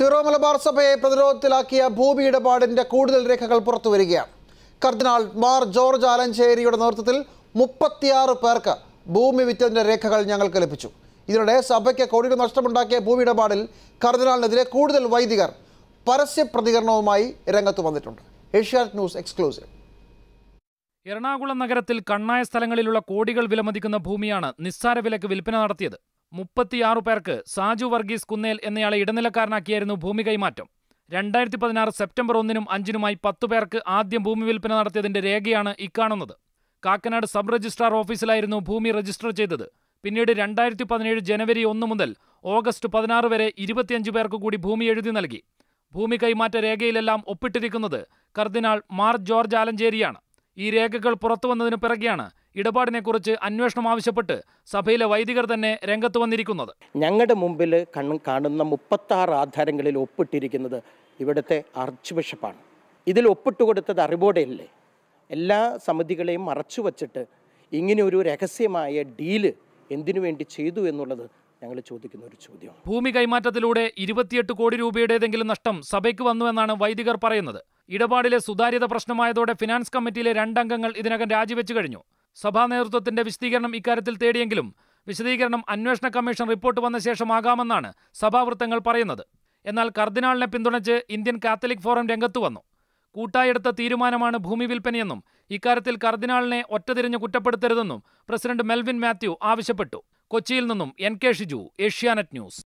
Syro Malabar സഭയെ പ്രതിരോധത്തിലാക്കിയ ഭൂമി ഇടപാടിന്റെ കൂടുതൽ രേഖകൾ പുറത്തുവരികയാണ് കർദിനാൾ മാർ ജോർജ് ആലഞ്ചേരിയുടെ നേതൃത്വത്തിൽ മുപ്പത്തിയാറ് പേർക്ക് ഭൂമി വിറ്റതിൻ്റെ രേഖകൾ ഞങ്ങൾക്ക് ലഭിച്ചു ഇതിനിടെ സഭയ്ക്ക് കോടികൾ നഷ്ടമുണ്ടാക്കിയ ഭൂമി ഇടപാടിൽ കർദിനാളിനെതിരെ കൂടുതൽ വൈദികർ പരസ്യ പ്രതികരണവുമായി രംഗത്ത് വന്നിട്ടുണ്ട് ഏഷ്യാനെറ്റ് ന്യൂസ് എക്സ്ക്ലൂസീവ് എറണാകുളം നഗരത്തിൽ കണ്ണായ സ്ഥലങ്ങളിലുള്ള കോടികൾ വിലമതിക്കുന്ന ഭൂമിയാണ് നിസ്സാര വിലക്ക് വിൽപ്പന നടത്തിയത് മുപ്പത്തിയാറ് പേർക്ക് സാജു വർഗീസ് കുന്നേൽ എന്നയാളെ ഇടനിലക്കാരനാക്കിയായിരുന്നു ഭൂമി കൈമാറ്റം രണ്ടായിരത്തി പതിനാറ് സെപ്റ്റംബർ ഒന്നിനും അഞ്ചിനുമായി പത്തു പേർക്ക് ആദ്യം ഭൂമി വിൽപ്പന നടത്തിയതിന്റെ രേഖയാണ് ഇക്കാണുന്നത് കാക്കനാട് സബ് രജിസ്ട്രാർ ഓഫീസിലായിരുന്നു ഭൂമി രജിസ്റ്റർ ചെയ്തത് പിന്നീട് രണ്ടായിരത്തി പതിനേഴ് ജനുവരി ഒന്ന് മുതൽ ഓഗസ്റ്റ് പതിനാറ് വരെ ഇരുപത്തിയഞ്ച് പേർക്ക് കൂടി ഭൂമി എഴുതി നൽകി ഭൂമി കൈമാറ്റ രേഖയിലെല്ലാം ഒപ്പിട്ടിരിക്കുന്നത് കർദിനാൾ മാർ ജോർജ് ആലഞ്ചേരിയാണ് ഈ രേഖകൾ പുറത്തുവന്നതിനു പിറകെയാണ് ഇടപാടിനെക്കുറിച്ച് അന്വേഷണം ആവശ്യപ്പെട്ട് സഭയിലെ വൈദികർ തന്നെ രംഗത്ത് വന്നിരിക്കുന്നത് ഞങ്ങളുടെ മുമ്പിൽ കണ്ണ് കാണുന്ന മുപ്പത്തി ആറ് ആധാരങ്ങളിൽ ഒപ്പിട്ടിരിക്കുന്നത് ഇവിടുത്തെ ആർച്ച് ബിഷപ്പാണ് ഇതിൽ ഒപ്പിട്ട് കൊടുത്തത് അറിവോടെയല്ലേ എല്ലാ സമിതികളെയും മറച്ചു വച്ചിട്ട് ഇങ്ങനെ ഒരു രഹസ്യമായ ഡീല് എന്തിനു വേണ്ടി ചെയ്തു എന്നുള്ളത് ഞങ്ങൾ ചോദിക്കുന്ന ഒരു ചോദ്യം ഭൂമി കൈമാറ്റത്തിലൂടെ ഇരുപത്തിയെട്ട് കോടി രൂപയുടേതെങ്കിലും നഷ്ടം സഭയ്ക്ക് വന്നു എന്നാണ് വൈദികർ പറയുന്നത് ഇടപാടിലെ സുതാര്യത പ്രശ്നമായതോടെ ഫിനാൻസ് കമ്മിറ്റിയിലെ രണ്ടംഗങ്ങൾ ഇതിനകം രാജിവെച്ചു കഴിഞ്ഞു സഭാ നേതൃത്വത്തിന്റെ വിശദീകരണം ഇക്കാര്യത്തിൽ തേടിയെങ്കിലും വിശദീകരണം അന്വേഷണ കമ്മീഷൻ റിപ്പോർട്ട് വന്ന ശേഷമാകാമെന്നാണ് സഭാവൃത്തങ്ങൾ പറയുന്നത് എന്നാൽ കർദിനാളിനെ പിന്തുണച്ച് ഇന്ത്യൻ കാത്തലിക് ഫോറം രംഗത്തു വന്നു കൂട്ടായെടുത്ത തീരുമാനമാണ് ഭൂമി വിൽപ്പനയെന്നും ഇക്കാര്യത്തിൽ കർദിനാളിനെ ഒറ്റതിരിഞ്ഞ് കുറ്റപ്പെടുത്തരുതെന്നും പ്രസിഡന്റ് മെൽവിൻ മാത്യു ആവശ്യപ്പെട്ടു കൊച്ചിയിൽ നിന്നും N K Shiju Asianet news